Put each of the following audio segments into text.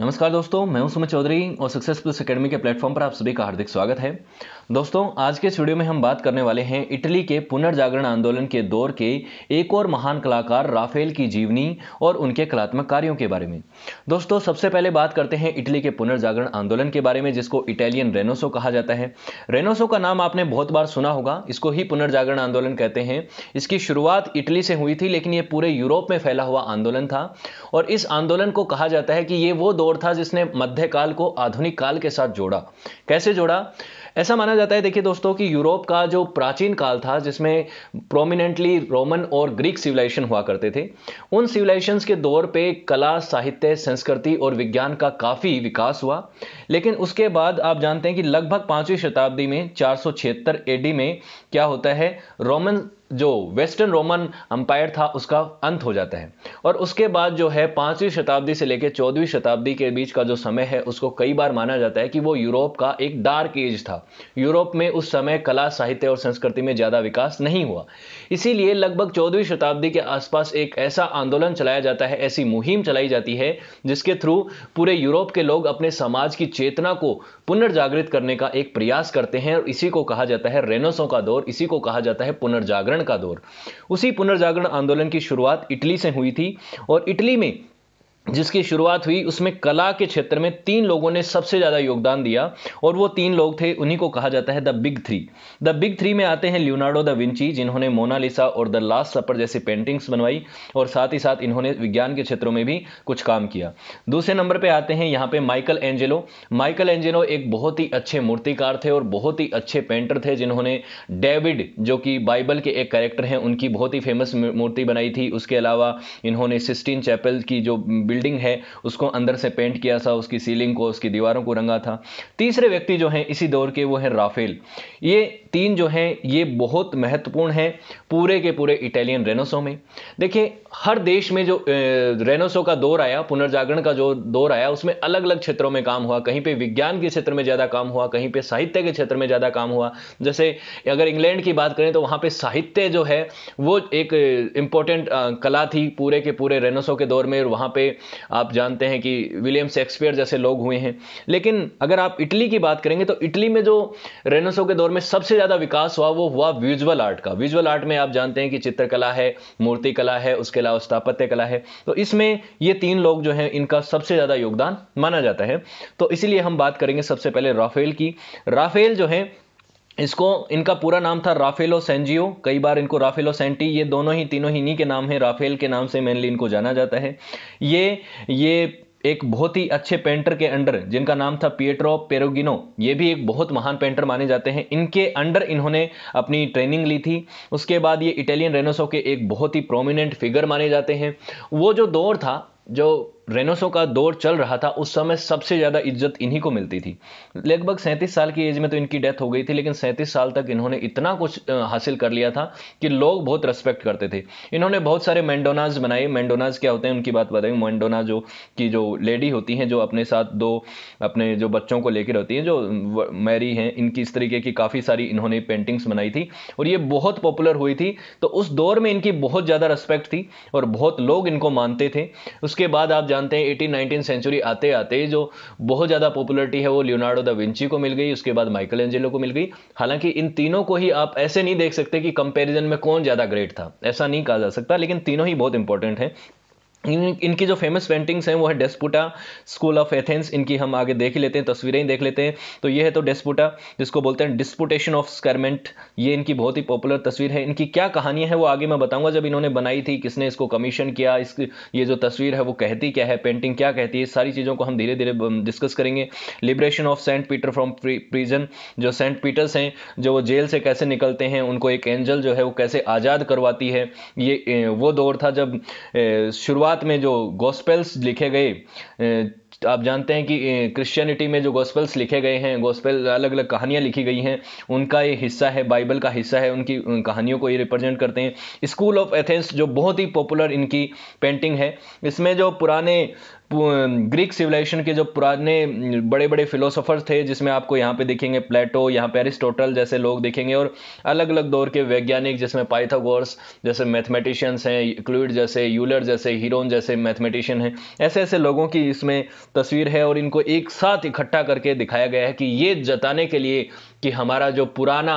नमस्कार दोस्तों मैं हूं सुमित चौधरी और सक्सेस प्लस अकेडमी के प्लेटफॉर्म पर आप सभी का हार्दिक स्वागत है दोस्तों आज के स्टूडियो में हम बात करने वाले हैं इटली के पुनर्जागरण आंदोलन के दौर के एक और महान कलाकार राफेल की जीवनी और उनके कलात्मक कार्यों के बारे में दोस्तों सबसे पहले बात करते हैं इटली के पुनर्जागरण आंदोलन के बारे में जिसको इटालियन रेनोसो कहा जाता है रेनोसो का नाम आपने बहुत बार सुना होगा इसको ही पुनर्जागरण आंदोलन कहते हैं इसकी शुरुआत इटली से हुई थी लेकिन ये पूरे यूरोप में फैला हुआ आंदोलन था और इस आंदोलन को कहा जाता है कि ये वो दौर था जिसने मध्यकाल को आधुनिक काल के साथ जोड़ा कैसे जोड़ा ऐसा माना जाता है देखिए दोस्तों कि यूरोप का जो प्राचीन काल था जिसमें प्रोमिनेंटली रोमन और ग्रीक सिविलाइजेशन हुआ करते थे उन सिविलाइजेशंस के दौर पे कला साहित्य संस्कृति और विज्ञान का काफ़ी विकास हुआ लेकिन उसके बाद आप जानते हैं कि लगभग पाँचवीं शताब्दी में चार सौ एडी में क्या होता है रोमन जो वेस्टर्न रोमन अम्पायर था उसका अंत हो जाता है और उसके बाद जो है पाँचवीं शताब्दी से लेकर चौदहवीं शताब्दी के बीच का जो समय है उसको कई बार माना जाता है कि वो यूरोप का एक डार्क एज था यूरोप में उस समय कला साहित्य और संस्कृति में ज़्यादा विकास नहीं हुआ इसीलिए लगभग चौदहवीं शताब्दी के आसपास एक ऐसा आंदोलन चलाया जाता है ऐसी मुहिम चलाई जाती है जिसके थ्रू पूरे यूरोप के लोग अपने समाज की चेतना को पुनर्जागृत करने का एक प्रयास करते हैं और इसी को कहा जाता है रेनोसों का दौर इसी को कहा जाता है पुनर्जागरण पुनर्जागरण का दौर उसी पुनर्जागरण आंदोलन की शुरुआत इटली से हुई थी और इटली में जिसकी शुरुआत हुई उसमें कला के क्षेत्र में तीन लोगों ने सबसे ज़्यादा योगदान दिया और वो तीन लोग थे उन्हीं को कहा जाता है the big three the big three में आते हैं लियोनार्डो द विंची जिन्होंने मोनालिसा और द लास्ट सपर जैसी पेंटिंग्स बनवाई और साथ ही साथ इन्होंने विज्ञान के क्षेत्रों में भी कुछ काम किया दूसरे नंबर पर आते हैं यहाँ पर माइकल एंजेलो माइकल एंजेलो एक बहुत ही अच्छे मूर्तिकार थे और बहुत ही अच्छे पेंटर थे जिन्होंने डेविड जो कि बाइबल के एक करेक्टर हैं उनकी बहुत ही फेमस मूर्ति बनाई थी उसके अलावा इन्होंने सिस्टीन चैपल की जो बिल्डिंग है उसको अंदर से पेंट किया था उसकी सीलिंग को उसकी दीवारों को रंगा था तीसरे व्यक्ति जो हैं इसी दौर के वो हैं राफेल ये तीन जो हैं ये बहुत महत्वपूर्ण हैं पूरे के पूरे इटालियन रेनोसो में देखिए हर देश में जो रेनोसो का दौर आया पुनर्जागरण का जो दौर आया उसमें अलग अलग क्षेत्रों में काम हुआ कहीं पे विज्ञान के क्षेत्र में ज़्यादा काम हुआ कहीं पे साहित्य के क्षेत्र में ज़्यादा काम हुआ जैसे अगर इंग्लैंड की बात करें तो वहाँ पर साहित्य जो है वो एक इम्पोर्टेंट कला थी पूरे के पूरे रेनोसो के दौर में और वहाँ पर आप जानते हैं कि विलियम शेक्सपियर जैसे लोग हुए हैं लेकिन अगर आप इटली की बात करेंगे तो इटली में जो रेनोसो के दौर में सबसे ज़्यादा विकास हुआ वो हुआ विजुअल आर्ट का विजुअल आर्ट में आप जानते हैं कि चित्रकला है मूर्ति कला है उसके अलावा स्थापत्य कला है तो इसमें ये तीन लोग जो हैं इनका सबसे ज़्यादा योगदान माना जाता है तो इसीलिए हम बात करेंगे सबसे पहले राफेल की राफेल जो है इसको इनका पूरा नाम था राफेलो सेंजियो कई बार इनको राफेलो सेंटी ये दोनों ही तीनों ही इन्हीं के नाम है राफेल के नाम से मेनली इनको जाना जाता है ये ये एक बहुत ही अच्छे पेंटर के अंडर जिनका नाम था पिएट्रो पेरोगिनो ये भी एक बहुत महान पेंटर माने जाते हैं इनके अंडर इन्होंने अपनी ट्रेनिंग ली थी उसके बाद ये इटालियन रेनोसो के एक बहुत ही प्रोमिनेंट फिगर माने जाते हैं वो जो दौर था जो रेनोसो का दौर चल रहा था उस समय सबसे ज़्यादा इज्जत इन्हीं को मिलती थी लगभग सैंतीस साल की एज में तो इनकी डेथ हो गई थी लेकिन सैंतीस साल तक इन्होंने इतना कुछ हासिल कर लिया था कि लोग बहुत रेस्पेक्ट करते थे इन्होंने बहुत सारे मैंडोनाज बनाए मैंडोनाज क्या होते हैं उनकी बात बताएंगे मैंडोना जो की जो लेडी होती हैं जो अपने साथ दो अपने जो बच्चों को लेकर होती हैं जो मैरी हैं इनकी इस तरीके की काफ़ी सारी इन्होंने पेंटिंग्स बनाई थी और ये बहुत पॉपुलर हुई थी तो उस दौर में इनकी बहुत ज़्यादा रेस्पेक्ट थी और बहुत लोग इनको मानते थे उसके बाद आप जानते हैं एटीन नाइनटीन सेंचुरी आते आते जो बहुत ज़्यादा पॉपुलरिटी है वो लियोनार्डो द विंची को मिल गई उसके बाद माइकल एंजेलो को मिल गई हालांकि इन तीनों को ही आप ऐसे नहीं देख सकते कि कंपेरिजन में कौन ज़्यादा ग्रेट था ऐसा नहीं कहा जा सकता लेकिन तीनों ही बहुत इंपॉर्टेंट हैं इन इनकी जो फेमस पेंटिंग्स हैं वो है डेस्पुटा स्कूल ऑफ एथेंस इनकी हम आगे देख ही लेते हैं तस्वीरें ही देख लेते हैं तो ये है तो डेस्पुटा जिसको बोलते हैं डिस्पुटेशन ऑफ स्कर्मेंट ये इनकी बहुत ही पॉपुलर तस्वीर है इनकी क्या कहानियाँ हैं वो आगे मैं बताऊंगा जब इन्होंने बनाई थी किसने इसको कमीशन किया इस ये जो तस्वीर है वो कहती क्या है पेंटिंग क्या कहती है सारी चीज़ों को हम धीरे धीरे डिस्कस करेंगे liberation of Saint Peter from prison जो सेंट पीटर्स हैं जो वो जेल से कैसे निकलते हैं उनको एक एंजल जो है वो कैसे आज़ाद करवाती है ये वो दौर था जब शुरुआत शुरुआत में जो गॉस्पेल्स लिखे गए आप जानते हैं कि क्रिश्चियनिटी में जो गॉस्पेल्स लिखे गए हैं गॉस्पेल अलग अलग कहानियाँ लिखी गई हैं उनका ये हिस्सा है बाइबल का हिस्सा है उनकी उन कहानियों को ये रिप्रेजेंट करते हैं स्कूल ऑफ एथेंस जो बहुत ही पॉपुलर इनकी पेंटिंग है इसमें जो पुराने ग्रीक सिविलाइजेशन के जो पुराने बड़े बड़े फिलोसोफर्स थे जिसमें आपको यहाँ पे देखेंगे प्लेटो यहाँ पे एरिस्टोटल जैसे लोग देखेंगे और अलग अलग दौर के वैज्ञानिक जिसमें पाइथागोर्स जैसे मैथमेटिशियंस हैं क्लूड जैसे यूलर जैसे हीरोन जैसे मैथमेटिशियन हैं ऐसे ऐसे लोगों की इसमें तस्वीर है और इनको एक साथ इकट्ठा करके दिखाया गया है कि ये जताने के लिए कि हमारा जो पुराना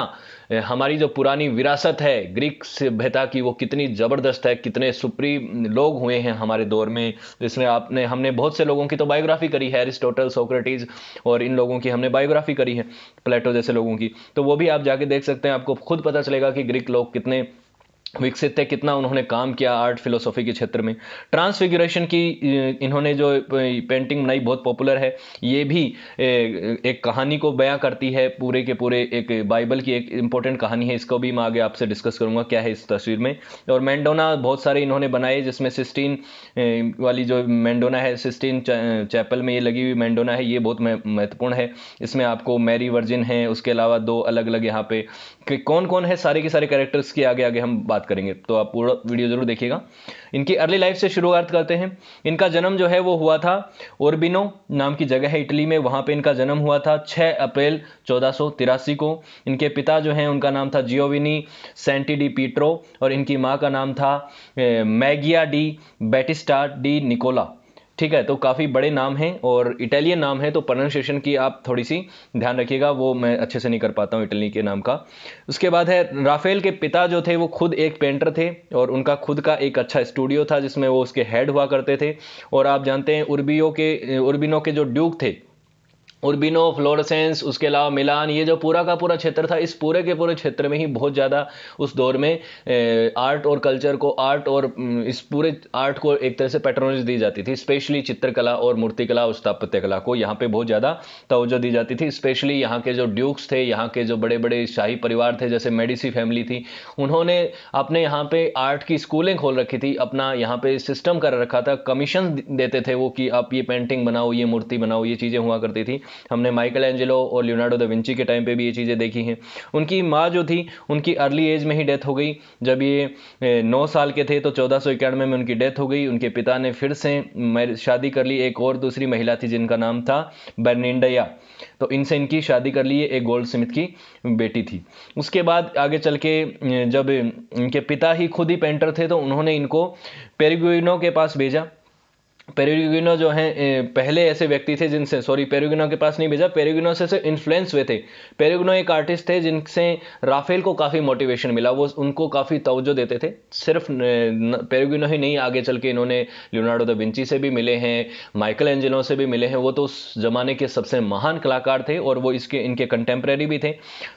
हमारी जो पुरानी विरासत है ग्रीक सभ्यता की वो कितनी ज़बरदस्त है कितने सुप्री लोग हुए हैं हमारे दौर में जिसमें तो आपने हमने बहुत से लोगों की तो बायोग्राफी करी है एरिस्टोटल सोक्रेटिस और इन लोगों की हमने बायोग्राफी करी है प्लेटो जैसे लोगों की तो वो भी आप जाके देख सकते हैं आपको खुद पता चलेगा कि ग्रीक लोग कितने विकसित है कितना उन्होंने काम किया आर्ट फिलोसॉफी के क्षेत्र में ट्रांसफिगुरेशन की इन्होंने जो पेंटिंग बनाई बहुत पॉपुलर है ये भी एक कहानी को बयां करती है पूरे के पूरे एक बाइबल की एक इंपॉर्टेंट कहानी है इसको भी मैं आगे आपसे डिस्कस करूंगा क्या है इस तस्वीर में और मैंडोना बहुत सारे इन्होंने बनाए जिसमें सिस्टीन वाली जो मैंडोना है सिस्टीन चैपल में ये लगी हुई मैंडोना है ये बहुत महत्वपूर्ण है इसमें आपको मैरी वर्जिन है उसके अलावा दो अलग अलग यहाँ पे कौन कौन है सारे के सारे कैरेक्टर्स की आगे आगे हम बात बात करेंगे तो आप पूरा वीडियो जरूर देखिएगा इनकी अर्ली लाइफ से शुरुआत करते हैं इनका जन्म जो है वो हुआ था ओरबिनो नाम की जगह है इटली में वहाँ पे इनका जन्म हुआ था 6 अप्रैल चौदह को इनके पिता जो हैं उनका नाम था जियोविनी सेंटी डी पीट्रो और इनकी माँ का नाम था Magia di Battista di Nicola ठीक है तो काफ़ी बड़े नाम हैं और इटालियन नाम है तो प्रोनाउंसिएशन की आप थोड़ी सी ध्यान रखिएगा वो मैं अच्छे से नहीं कर पाता हूँ इटली के नाम का उसके बाद है राफेल के पिता जो थे वो खुद एक पेंटर थे और उनका खुद का एक अच्छा स्टूडियो था जिसमें वो उसके हेड हुआ करते थे और आप जानते हैं उर्बियो के उर्बिनो के जो ड्यूक थे उर्बिनो फ्लोरसेंस उसके अलावा मिलान ये जो पूरा का पूरा क्षेत्र था इस पूरे के पूरे क्षेत्र में ही बहुत ज़्यादा उस दौर में ए, आर्ट और कल्चर को आर्ट और इस पूरे आर्ट को एक तरह से पैटर्नोज दी जाती थी स्पेशली चित्रकला और मूर्तिकला और स्थापत्य कला को यहाँ पे बहुत ज़्यादा तोज्जो दी जाती थी स्पेशली यहाँ के जो ड्यूक्स थे यहाँ के जो बड़े बड़े शाही परिवार थे जैसे मेडिसी फैमिली थी उन्होंने अपने यहाँ पर आर्ट की स्कूलें खोल रखी थी अपना यहाँ पर सिस्टम कर रखा था कमीशन देते थे वो कि आप ये पेंटिंग बनाओ ये मूर्ति बनाओ ये चीज़ें हुआ करती थी हमने माइकल एंजेलो और लियोनार्डो द विंची के टाइम पे भी ये चीज़ें देखी हैं उनकी माँ जो थी उनकी अर्ली एज में ही डेथ हो गई जब ये नौ साल के थे तो चौदह में उनकी डेथ हो गई उनके पिता ने फिर से शादी कर ली एक और दूसरी महिला थी जिनका नाम था बर्निंडया तो इनसे इनकी शादी कर ली एक गोल्ड स्मिथ की बेटी थी उसके बाद आगे चल के जब इनके पिता ही खुद ही पेंटर थे तो उन्होंने इनको पेरिगुइनो के पास भेजा पेरेगिनो जो हैं पहले ऐसे व्यक्ति थे जिनसे सॉरी पेरेगिनो के पास नहीं भेजा पेरेगिनो से इन्फ्लुएंस हुए थे पेरेगिनो एक आर्टिस्ट थे जिनसे राफेल को काफ़ी मोटिवेशन मिला वो उनको काफ़ी तवज्जो देते थे सिर्फ पेरेगिनो ही नहीं आगे चल के इन्होंने लियोनार्डो द विंची से भी मिले हैं माइकल एंजेलो से भी मिले हैं वो तो उस ज़माने के सबसे महान कलाकार थे और वो इसके इनके कंटेम्प्रेरी भी थे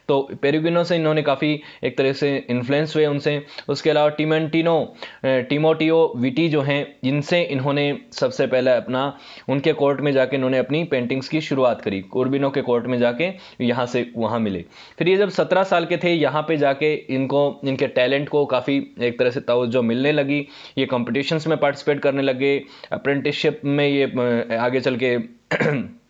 तो पेरेगिनो से इन्होंने काफ़ी एक तरह से इन्फ्लुएंस हुए उनसे उसके अलावा टीमेंटिनो टीमोटियो विटी जो हैं जिनसे इन्होंने सबसे पहले अपना उनके कोर्ट में जाके इन्होंने अपनी पेंटिंग्स की शुरुआत करी कुरबिनो के कोर्ट में जाके यहाँ से वहाँ मिले फिर ये जब सत्रह साल के थे यहाँ पे जाके इनको इनके टैलेंट को काफ़ी एक तरह से तोज्जो मिलने लगी ये कॉम्पिटिशन्स में पार्टिसिपेट करने लगे अप्रेंटिसशिप में ये आगे चल के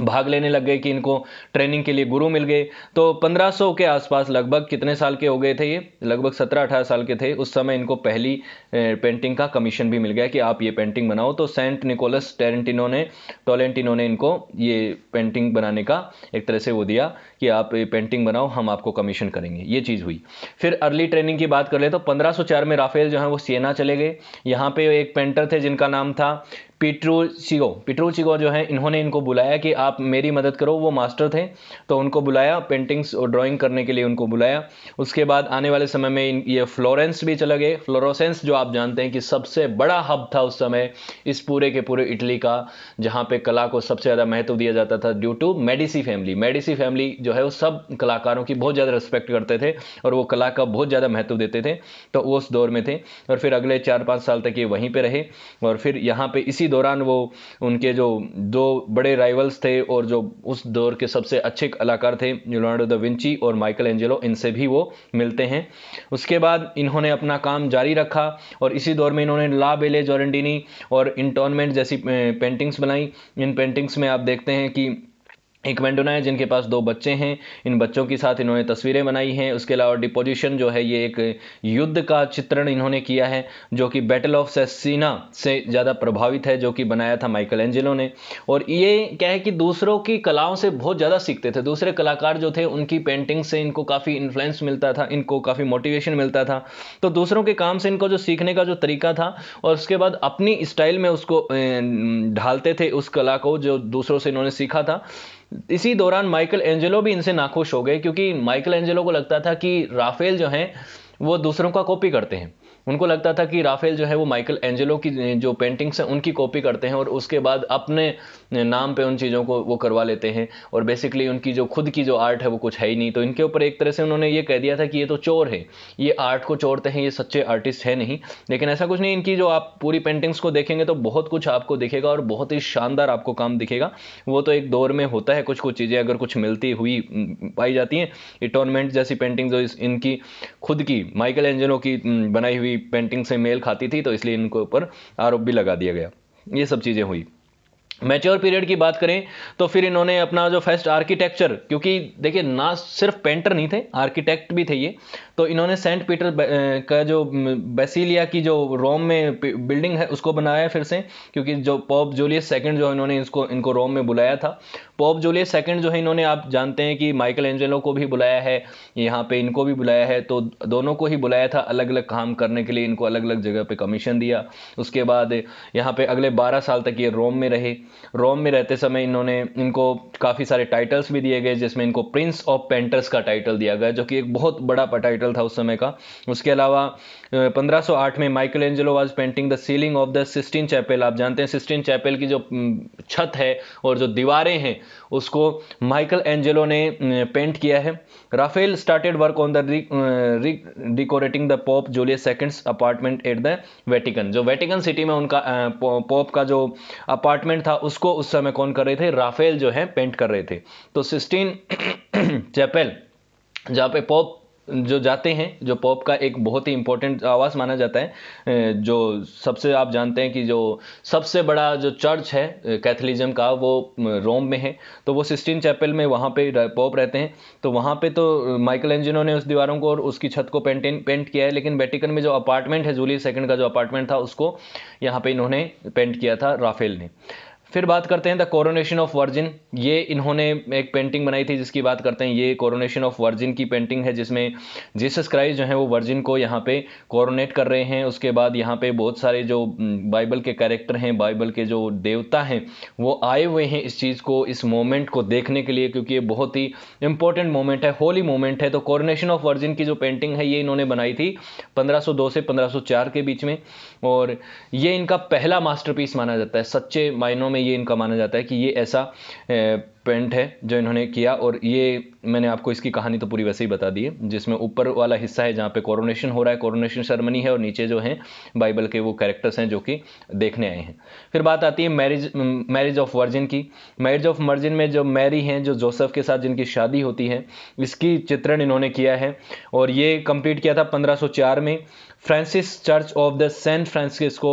भाग लेने लग गए कि इनको ट्रेनिंग के लिए गुरु मिल गए तो 1500 के आसपास लगभग कितने साल के हो गए थे ये लगभग 17-18 साल के थे उस समय इनको पहली पेंटिंग का कमीशन भी मिल गया कि आप ये पेंटिंग बनाओ तो सेंट निकोलस टेरेंटिनो ने टोलेंटिनो ने इनको ये पेंटिंग बनाने का एक तरह से वो दिया कि आप ये पेंटिंग बनाओ हम आपको कमीशन करेंगे ये चीज़ हुई फिर अर्ली ट्रेनिंग की बात कर ले तो पंद्रह में राफेल जो है वो सियना चले गए यहाँ पे एक पेंटर थे जिनका नाम था पेट्रोचिगो पेट्रोचिगो जो है इन्होंने इनको बुलाया कि आप मेरी मदद करो वो मास्टर थे तो उनको बुलाया पेंटिंग्स और ड्राइंग करने के लिए उनको बुलाया उसके बाद आने वाले समय में इन ये फ्लोरेंस भी चले गए फ्लोरोसेंस जो आप जानते हैं कि सबसे बड़ा हब था उस समय इस पूरे के पूरे इटली का जहाँ पे कला को सबसे ज़्यादा महत्व दिया जाता था due to Medici family Medici family जो है वो सब कलाकारों की बहुत ज़्यादा रिस्पेक्ट करते थे और वो कला का बहुत ज़्यादा महत्व देते थे तो वो उस दौर में थे और फिर अगले चार पाँच साल तक ये वहीं पर रहे और फिर यहाँ पर इसी इसी दौरान वो उनके जो दो बड़े राइवल्स थे और जो उस दौर के सबसे अच्छे कलाकार थे लियोनार्डो द विंची और माइकल एंजेलो इनसे भी वो मिलते हैं उसके बाद इन्होंने अपना काम जारी रखा और इसी दौर में इन्होंने ला बेले जॉरेंडिनी और इंटोनमेंट जैसी पेंटिंग्स बनाई इन पेंटिंग्स में आप देखते हैं कि एक मैंडोना है जिनके पास दो बच्चे हैं इन बच्चों के साथ इन्होंने तस्वीरें बनाई हैं उसके अलावा डिपोजिशन जो है ये एक युद्ध का चित्रण इन्होंने किया है जो कि बैटल ऑफ सेसिना से ज़्यादा प्रभावित है जो कि बनाया था माइकल एंजेलो ने और ये क्या है कि दूसरों की कलाओं से बहुत ज़्यादा सीखते थे दूसरे कलाकार जो थे उनकी पेंटिंग से इनको काफ़ी इन्फ्लुएंस मिलता था इनको काफ़ी मोटिवेशन मिलता था तो दूसरों के काम से इनको जो सीखने का जो तरीका था और उसके बाद अपनी स्टाइल में उसको ढालते थे उस कला को जो दूसरों से इन्होंने सीखा था इसी दौरान माइकल एंजेलो भी इनसे नाखुश हो गए क्योंकि माइकल एंजेलो को लगता था कि राफेल जो हैं वो दूसरों का कॉपी करते हैं उनको लगता था कि राफेल जो है वो माइकल एंजेलो की जो पेंटिंग्स हैं उनकी कॉपी करते हैं और उसके बाद अपने नाम पे उन चीज़ों को वो करवा लेते हैं और बेसिकली उनकी जो खुद की जो आर्ट है वो कुछ है ही नहीं तो इनके ऊपर एक तरह से उन्होंने ये कह दिया था कि ये तो चोर है ये आर्ट को चोरते हैं ये सच्चे आर्टिस्ट है नहीं लेकिन ऐसा कुछ नहीं इनकी जो आप पूरी पेंटिंग्स को देखेंगे तो बहुत कुछ आपको दिखेगा और बहुत ही शानदार आपको काम दिखेगा वो तो एक दौर में होता है कुछ कुछ चीज़ें अगर कुछ मिलती हुई पाई जाती हैं इटोनमेंट जैसी पेंटिंग्स जो इनकी खुद की माइकल एंजलो की बनाई हुई पेंटिंग से मेल खाती थी तो इसलिए इनके ऊपर आरोप भी लगा दिया गया ये सब चीज़ें हुई मैच्योर पीरियड की बात करें तो फिर इन्होंने अपना जो फर्स्ट आर्किटेक्चर क्योंकि देखिए ना सिर्फ पेंटर नहीं थे आर्किटेक्ट भी थे ये तो इन्होंने सेंट पीटर का जो बेसिलिया की जो रोम में बिल्डिंग है उसको बनाया फिर से क्योंकि जो पॉप जूलियस सेकंड जो है इन्होंने इसको इनको रोम में बुलाया था पॉप जूलियस सेकंड जो है इन्होंने आप जानते हैं कि माइकल एंजेलो को भी बुलाया है यहाँ पे इनको भी बुलाया है तो दोनों को ही बुलाया था अलग अलग काम करने के लिए इनको अलग अलग जगह पे कमीशन दिया उसके बाद यहाँ पे अगले 12 साल तक ये रोम में रहे रोम में रहते समय इन्होंने इनको काफ़ी सारे टाइटल्स भी दिए गए जिसमें इनको प्रिंस ऑफ पेंटर्स का टाइटल दिया गया जो कि एक बहुत बड़ा टाइटल आर्टिकल था उस समय का उसके अलावा 1508 में Michelangelo was painting the ceiling of the Sistine Chapel आप जानते हैं सिस्टीन चैपल की जो छत है और जो दीवारें हैं उसको माइकल एंजलो ने पेंट किया है Raphael started work on the decorating the pope Julius second's apartment at the Vatican जो वेटिकन सिटी में उनका पॉप का जो अपार्टमेंट था उसको उस समय कौन कर रहे थे राफेल जो है पेंट कर रहे थे तो सिस्टीन चैपल जहाँ पे पॉप जो जाते हैं जो पॉप का एक बहुत ही इंपॉर्टेंट आवाज़ माना जाता है जो सबसे आप जानते हैं कि जो सबसे बड़ा जो चर्च है कैथलिज्म का वो रोम में है तो वो सिस्टीन चैपल में वहाँ पे पॉप रहते हैं तो वहाँ पे तो माइकल एंजिनो ने उस दीवारों को और उसकी छत को पेंटेन पेंट किया है लेकिन वेटिकन में जो अपार्टमेंट है जूलियस सेकेंड का जो अपार्टमेंट था उसको यहाँ पर इन्होंने पेंट किया था राफेल ने फिर बात करते हैं द कोरोनेशन ऑफ वर्जिन ये इन्होंने एक पेंटिंग बनाई थी जिसकी बात करते हैं ये कोरोनेशन ऑफ वर्जिन की पेंटिंग है जिसमें जीसस क्राइस्ट जो है वो वर्जिन को यहाँ पे कोरोनेट कर रहे हैं उसके बाद यहाँ पे बहुत सारे जो बाइबल के कैरेक्टर हैं बाइबल के जो देवता हैं वो आए हुए हैं इस चीज़ को इस मोमेंट को देखने के लिए क्योंकि ये बहुत ही इंपॉर्टेंट मोमेंट है होली मोमेंट है तो कोरोनेशन ऑफ वर्जिन की जो पेंटिंग है ये इन्होंने बनाई थी पंद्रह से पंद्रह के बीच में और ये इनका पहला मास्टर माना जाता है सच्चे मायनों में में ये इनका माना जाता है कि ये ऐसा पेंट है जो इन्होंने किया और ये मैंने आपको इसकी कहानी तो पूरी वैसे ही बता दी है जिसमें ऊपर वाला हिस्सा है जहाँ पे कोरोनेशन हो रहा है कोरोनेशन सेरेमनी है और नीचे जो है बाइबल के वो कैरेक्टर्स हैं जो कि देखने आए हैं फिर बात आती है मैरिज मैरिज ऑफ वर्जिन की मैरिज ऑफ वर्जिन में जो मैरी हैं जो जोसेफ के साथ जिनकी शादी होती है इसकी चित्रण इन्होंने किया है और ये कंप्लीट किया था पंद्रह में Francis church of the San Francisco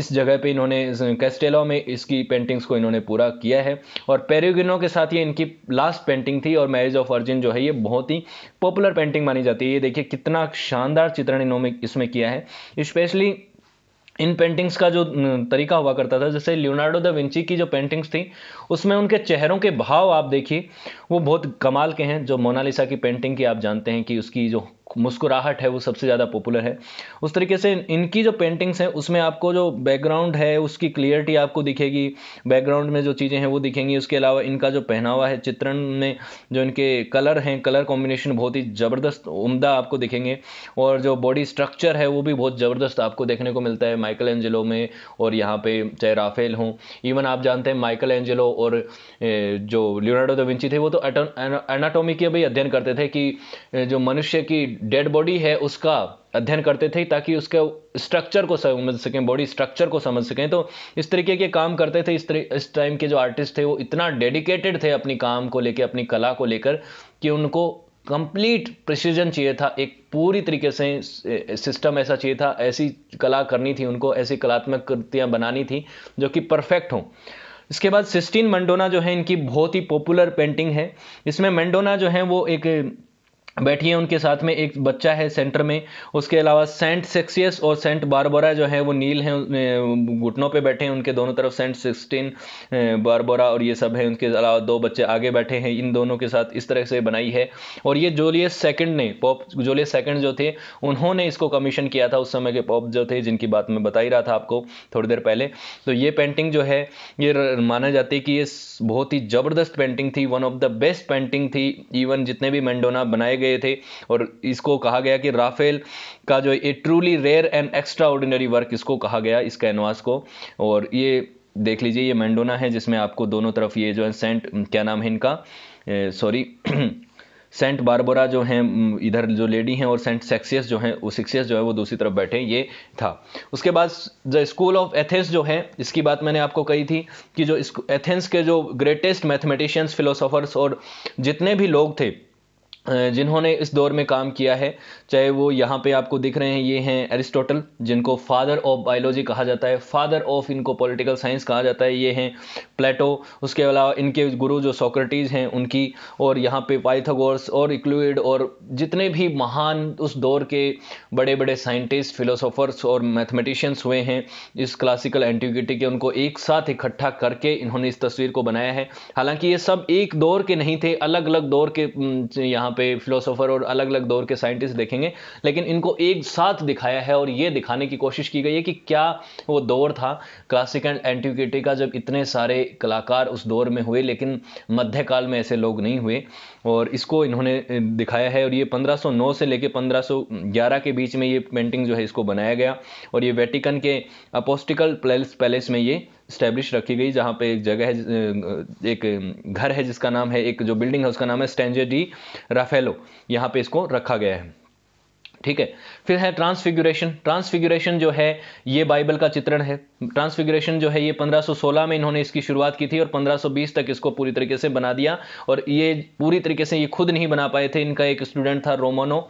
इस जगह पे इन्होंने कैस्टेलो में इसकी पेंटिंग्स को इन्होंने पूरा किया है और पेरियोगिनो के साथ ये इनकी लास्ट पेंटिंग थी और मैरिज ऑफ अर्जिन जो है ये बहुत ही पॉपुलर पेंटिंग मानी जाती है ये देखिए कितना शानदार चित्रण इन्होंने इसमें किया है स्पेशली इन पेंटिंग्स का जो तरीका हुआ करता था जैसे लियोनार्डो द विंची की जो पेंटिंग्स थी उसमें उनके चेहरों के भाव आप देखिए वो बहुत कमाल के हैं जो मोनालिसा की पेंटिंग की आप जानते हैं कि उसकी जो मुस्कुराहट है वो सबसे ज़्यादा पॉपुलर है उस तरीके से इनकी जो पेंटिंग्स हैं उसमें आपको जो बैकग्राउंड है उसकी क्लियरिटी आपको दिखेगी बैकग्राउंड में जो चीज़ें हैं वो दिखेंगी उसके अलावा इनका जो पहनावा है चित्रण में जो इनके कलर हैं कलर कॉम्बिनेशन बहुत ही ज़बरदस्त उमदा आपको दिखेंगे और जो बॉडी स्ट्रक्चर है वो भी बहुत ज़बरदस्त आपको देखने को मिलता है माइकल एंजेलो में और यहाँ पे चाहे राफेल हों इवन आप जानते हैं माइकल एंजेलो और जो लियोनार्डो दा विंची थे वो तो एनाटोमी के भी अध्ययन करते थे कि जो मनुष्य की डेड बॉडी है उसका अध्ययन करते थे ताकि उसके स्ट्रक्चर को समझ सकें बॉडी स्ट्रक्चर को समझ सकें तो इस तरीके के काम करते थे इस तरह इस टाइम के जो आर्टिस्ट थे वो इतना डेडिकेटेड थे अपनी काम को लेकर अपनी कला को लेकर कि उनको कंप्लीट प्रिसीजन चाहिए था एक पूरी तरीके से सिस्टम ऐसा चाहिए था ऐसी कला करनी थी उनको ऐसी कलात्मक कृतियाँ बनानी थी जो कि परफेक्ट हों इसके बाद सिस्टीन मंडोना जो है इनकी बहुत ही पॉपुलर पेंटिंग है इसमें मंडोना जो है वो एक बैठी है उनके साथ में एक बच्चा है सेंटर में उसके अलावा सेंट सेक्सियस और सेंट बारबोरा जो है वो नील हैं घुटनों पे बैठे हैं उनके दोनों तरफ सेंट सिक्सटीन बारबोरा और ये सब है उनके अलावा दो बच्चे आगे बैठे हैं इन दोनों के साथ इस तरह से बनाई है और ये जोलियस सेकंड ने पॉप जोलियस सेकंड जो थे उन्होंने इसको कमीशन किया था उस समय के पॉप जो थे जिनकी बात मैं बता ही रहा था आपको थोड़ी देर पहले तो ये पेंटिंग जो है ये माना जाती है कि ये बहुत ही ज़बरदस्त पेंटिंग थी one of the best painting थी इवन जितने भी मैंडोना बनाए गए थे और इसको कहा गया कि राफेल का जो a truly rare and extraordinary work इसको कहा गया इस कैनवास को और ये देख लीजिए ये मैंडोना है जिसमें आपको दोनों तरफ ये जो है सेंट क्या नाम है इनका सॉरी सेंट बारबोरा जो हैं इधर जो लेडी हैं और सेंट सेक्सियस जो हैं वो सिक्सियस जो है वो दूसरी तरफ बैठे ये था उसके बाद द स्कूल ऑफ एथेंस जो है इसकी बात मैंने आपको कही थी कि जो एथेंस के जो ग्रेटेस्ट मैथमेटिशियंस फिलोसोफर्स और जितने भी लोग थे जिन्होंने इस दौर में काम किया है चाहे वो यहाँ पे आपको दिख रहे हैं ये हैं एरिस्टोटल जिनको फादर ऑफ बायोलॉजी कहा जाता है फादर ऑफ इनको पॉलिटिकल साइंस कहा जाता है ये हैं प्लेटो उसके अलावा इनके गुरु जो सोक्रेटीज़ हैं उनकी और यहाँ पे पाइथागोरस और इक्लूड और जितने भी महान उस दौर के बड़े बड़े साइंटिस्ट फिलोसोफर्स और मैथमेटिशियंस हुए हैं इस क्लासिकल एंटीक्विटी के उनको एक साथ इकट्ठा करके इन्होंने इस तस्वीर को बनाया है हालांकि ये सब एक दौर के नहीं थे अलग अलग दौर के यहाँ यहाँ पे फिलोसोफर और अलग अलग दौर के साइंटिस्ट देखेंगे लेकिन इनको एक साथ दिखाया है और ये दिखाने की कोशिश की गई है कि क्या वो दौर था क्लासिक एंड एंटीक्विटी का जब इतने सारे कलाकार उस दौर में हुए लेकिन मध्यकाल में ऐसे लोग नहीं हुए और इसको इन्होंने दिखाया है और ये 1509 से लेकर 1511 के बीच में ये पेंटिंग जो है इसको बनाया गया और ये वेटिकन के अपोस्टिकल पैलेस में ये स्टैब्लिश रखी गई जहाँ पे एक जगह है एक घर है जिसका नाम है एक जो बिल्डिंग है उसका नाम है स्टेंजे डी राफेलो यहाँ पे इसको रखा गया है ठीक है फिर है ट्रांसफिगुरेशन ट्रांसफिगुरेशन जो है ये बाइबल का चित्रण है ट्रांसफिगुरेशन जो है ये 1516 में इन्होंने इसकी शुरुआत की थी और 1520 तक इसको पूरी तरीके से बना दिया और ये पूरी तरीके से ये खुद नहीं बना पाए थे इनका एक स्टूडेंट था रोमानो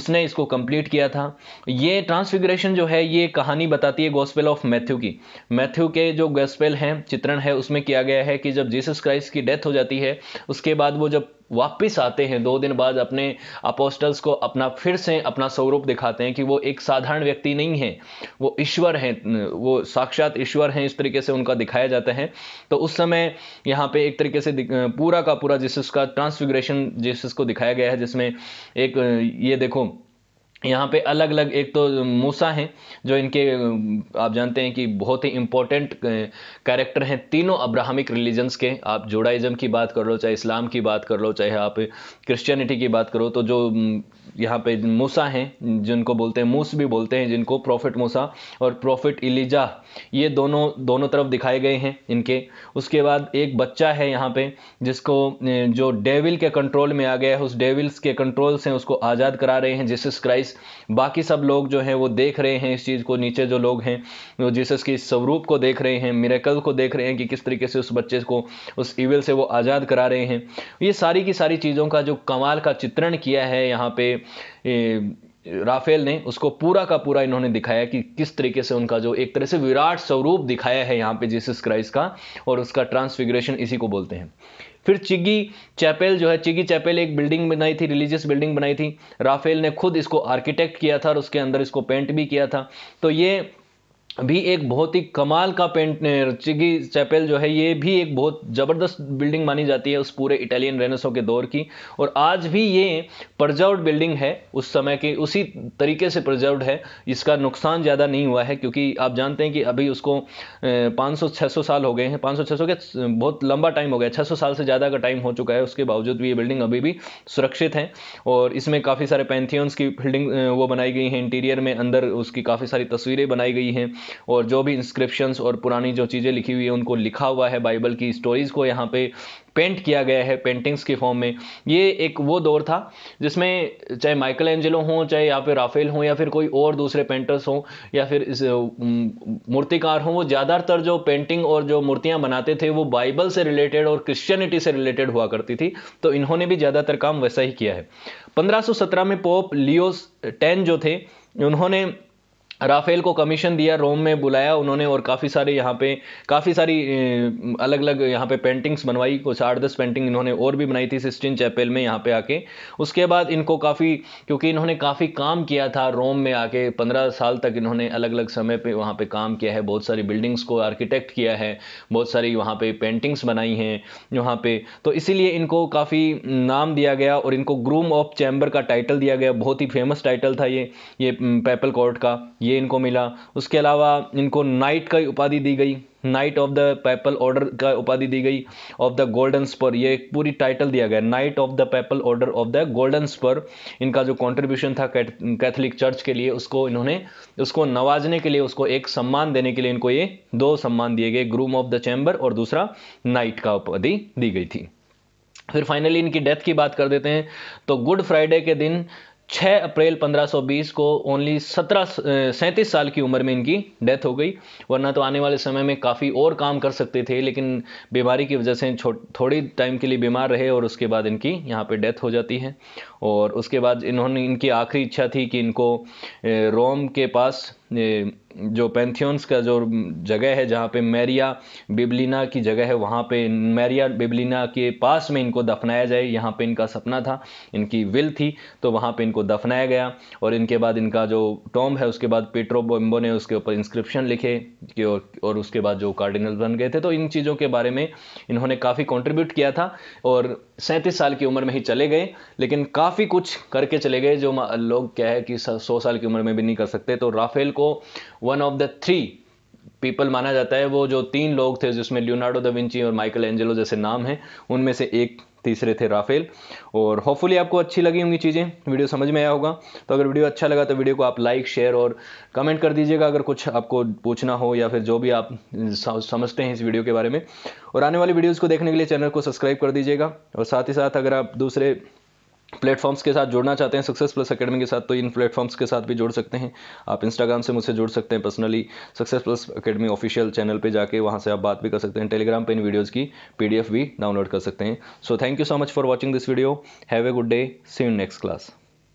उसने इसको कंप्लीट किया था ये ट्रांसफिगुरेशन जो है ये कहानी बताती है गॉस्पेल ऑफ मैथ्यू की मैथ्यू के जो गॉस्पेल हैं चित्रण है उसमें किया गया है कि जब जीसस क्राइस्ट की डेथ हो जाती है उसके बाद वो जब वापिस आते हैं दो दिन बाद अपने अपोस्टल्स को अपना फिर से अपना स्वरूप दिखाते हैं कि वो एक साधारण व्यक्ति नहीं है वो ईश्वर हैं वो साक्षात ईश्वर हैं इस तरीके से उनका दिखाया जाता है तो उस समय यहाँ पे एक तरीके से पूरा का पूरा जिसस का ट्रांसफिग्रेशन जिसस को दिखाया गया है जिसमें एक ये देखो यहाँ पे अलग अलग एक तो मूसा हैं जो इनके आप जानते हैं कि बहुत ही इम्पोर्टेंट कैरेक्टर हैं तीनों अब्राहमिक रिलीजन्स के आप जोडाइज़म की बात कर लो चाहे इस्लाम की बात कर लो चाहे आप क्रिश्चियनिटी की बात करो तो जो यहाँ पे मूसा हैं जिनको बोलते हैं मूस भी बोलते हैं जिनको प्रॉफिट मूसा और प्रॉफिट इलीजा ये दोनों दोनों तरफ दिखाए गए हैं इनके उसके बाद एक बच्चा है यहाँ पे जिसको जो डेविल के कंट्रोल में आ गया है उस डेविल्स के कंट्रोल से उसको आज़ाद करा रहे हैं जिसस क्राइस बाईस बाकी सब लोग जो हैं वो देख रहे हैं इस चीज़ को नीचे जो लोग हैं वो जीसस की स्वरूप को देख रहे हैं मेरेकल को देख रहे हैं कि किस तरीके से उस बच्चे को उस ईविल से वो आज़ाद करा रहे हैं ये सारी की सारी चीज़ों का जो कमाल का चित्रण किया है यहाँ पे ए, राफेल ने उसको पूरा का पूरा इन्होंने दिखाया कि किस तरीके से उनका जो एक तरह से विराट स्वरूप दिखाया है यहाँ पे जीसस क्राइस्ट का और उसका ट्रांसफिग्रेशन इसी को बोलते हैं फिर चिगी चैपेल जो है चिगी चैपेल एक बिल्डिंग बनाई थी रिलीजियस बिल्डिंग बनाई थी राफेल ने खुद इसको आर्किटेक्ट किया था और उसके अंदर इसको पेंट भी किया था तो ये भी एक बहुत ही कमाल का पेंट चिगी चैपल जो है ये भी एक बहुत ज़बरदस्त बिल्डिंग मानी जाती है उस पूरे इटालियन रेनेसो के दौर की और आज भी ये प्रजर्व बिल्डिंग है उस समय के उसी तरीके से प्रजर्व है इसका नुकसान ज़्यादा नहीं हुआ है क्योंकि आप जानते हैं कि अभी उसको 500-600 साल हो गए हैं 500-600 के बहुत लंबा टाइम हो गया 600 साल से ज़्यादा का टाइम हो चुका है उसके बावजूद भी ये बिल्डिंग अभी भी सुरक्षित है और इसमें काफ़ी सारे पैंथियंस की बिल्डिंग वो बनाई गई हैं इंटीरियर में अंदर उसकी काफ़ी सारी तस्वीरें बनाई गई हैं और जो भी इंस्क्रिप्शंस और पुरानी जो चीज़ें लिखी हुई है उनको लिखा हुआ है बाइबल की स्टोरीज़ को यहाँ पे पेंट किया गया है पेंटिंग्स के फॉर्म में ये एक वो दौर था जिसमें चाहे माइकल एंजेलो हों चाहे या फिर राफेल हों या फिर कोई और दूसरे पेंटर्स हों या फिर इस मूर्तिकार हों वो ज़्यादातर जो पेंटिंग और जो मूर्तियाँ बनाते थे वो बाइबल से रिलेटेड और क्रिश्चियनिटी से रिलेटेड हुआ करती थी तो इन्होंने भी ज़्यादातर काम वैसा ही किया है पंद्रह में पोप लियोस टेन जो थे उन्होंने राफेल को कमीशन दिया रोम में बुलाया उन्होंने और काफ़ी सारे यहाँ पे काफ़ी सारी अलग अलग यहाँ पे पेंटिंग्स बनवाई कुछ आठ दस पेंटिंग इन्होंने और भी बनाई थी सिस्टिन चैपेल में यहाँ पे आके उसके बाद इनको काफ़ी क्योंकि इन्होंने काफ़ी काम किया था रोम में आके पंद्रह साल तक इन्होंने अलग अलग समय पर वहाँ पर काम किया है बहुत सारी बिल्डिंग्स को आर्किटेक्ट किया है बहुत सारी वहाँ पर पे पेंटिंग्स बनाई हैं यहाँ पर तो इसीलिए इनको काफ़ी नाम दिया गया और इनको ग्रूम ऑफ चैम्बर का टाइटल दिया गया बहुत ही फेमस टाइटल था ये ये पेपल कोर्ट का ये ये इनको मिला उसके अलावा इनको नाइट का उपाधि दी गई knight of the papal order का उपाधि दी गई ऑफ द गोल्डन स्पर ये एक पूरी टाइटल दिया गया knight of the papal order of the golden spur इनका जो कॉन्ट्रीब्यूशन था कैथलिक चर्च के लिए उसको इन्होंने उसको नवाजने के लिए उसको एक सम्मान देने के लिए इनको ये दो सम्मान दिए गए ग्रूम ऑफ द चैम्बर और दूसरा नाइट का उपाधि दी गई थी फिर फाइनली इनकी डेथ की बात कर देते हैं तो गुड फ्राइडे के दिन 6 अप्रैल 1520 को ओनली सत्रह सैंतीस साल की उम्र में इनकी डेथ हो गई वरना तो आने वाले समय में काफ़ी और काम कर सकते थे लेकिन बीमारी की वजह से थोड़ी टाइम के लिए बीमार रहे और उसके बाद इनकी यहाँ पे डेथ हो जाती है और उसके बाद इन्होंने इनकी आखिरी इच्छा थी कि इनको रोम के पास जो पेंथियंस का जो जगह है जहाँ पे मैरिया बिबलिना की जगह है वहाँ पे मैरिया बिबलिना के पास में इनको दफनाया जाए यहाँ पे इनका सपना था इनकी विल थी तो वहाँ पे इनको दफनाया गया और इनके बाद इनका जो टॉम है उसके बाद पेट्रो बोम्बो ने उसके ऊपर इंस्क्रिप्शन लिखे कि और, और उसके बाद जो कार्डिनल बन गए थे तो इन चीज़ों के बारे में इन्होंने काफ़ी कॉन्ट्रीब्यूट किया था और सैंतीस साल की उम्र में ही चले गए लेकिन काफ़ी काफ़ी कुछ करके चले गए जो लोग क्या है कि सौ साल की उम्र में भी नहीं कर सकते तो राफेल को one of the three people माना जाता है वो जो तीन लोग थे जिसमें लियोनार्डो विंची और माइकल एंजेलो जैसे नाम हैं उनमें से एक तीसरे थे राफेल और होपफुली आपको अच्छी लगी होंगी चीज़ें वीडियो समझ में आया होगा तो अगर वीडियो अच्छा लगा तो वीडियो को आप लाइक शेयर और कमेंट कर दीजिएगा अगर कुछ आपको पूछना हो या फिर जो भी आप समझते हैं इस वीडियो के बारे में और आने वाली वीडियोज़ को देखने के लिए चैनल को सब्सक्राइब कर दीजिएगा और साथ ही साथ अगर आप दूसरे प्लेटफॉर्म्स के साथ जुड़ना चाहते हैं सक्सेस प्लस अकेडमी के साथ तो इन प्लेटफॉर्म्स के साथ भी जुड़ सकते हैं आप इंस्टाग्राम से मुझसे जुड़ सकते हैं personally success plus academy official channel पे जाके वहाँ से आप बात भी कर सकते हैं टेलीग्राम पे इन वीडियोज़ की पीडीएफ भी डाउनलोड कर सकते हैं so thank you so much for watching this video have a good day see in next class